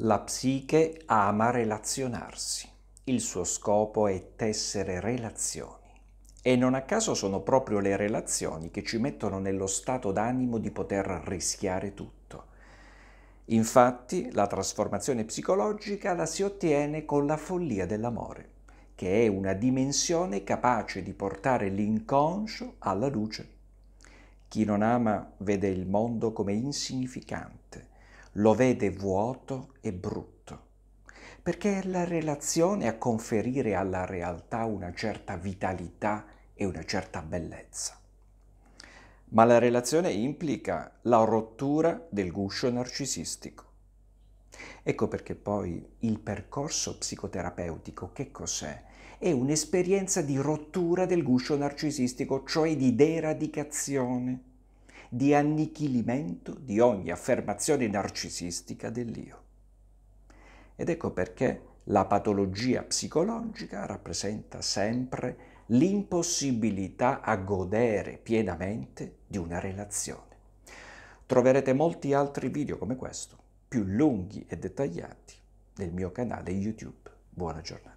La psiche ama relazionarsi. Il suo scopo è tessere relazioni. E non a caso sono proprio le relazioni che ci mettono nello stato d'animo di poter rischiare tutto. Infatti la trasformazione psicologica la si ottiene con la follia dell'amore, che è una dimensione capace di portare l'inconscio alla luce. Chi non ama vede il mondo come insignificante lo vede vuoto e brutto, perché è la relazione a conferire alla realtà una certa vitalità e una certa bellezza. Ma la relazione implica la rottura del guscio narcisistico. Ecco perché poi il percorso psicoterapeutico che cos'è? È un'esperienza di rottura del guscio narcisistico, cioè di deradicazione di annichilimento di ogni affermazione narcisistica dell'io. Ed ecco perché la patologia psicologica rappresenta sempre l'impossibilità a godere pienamente di una relazione. Troverete molti altri video come questo, più lunghi e dettagliati, nel mio canale YouTube. Buona giornata.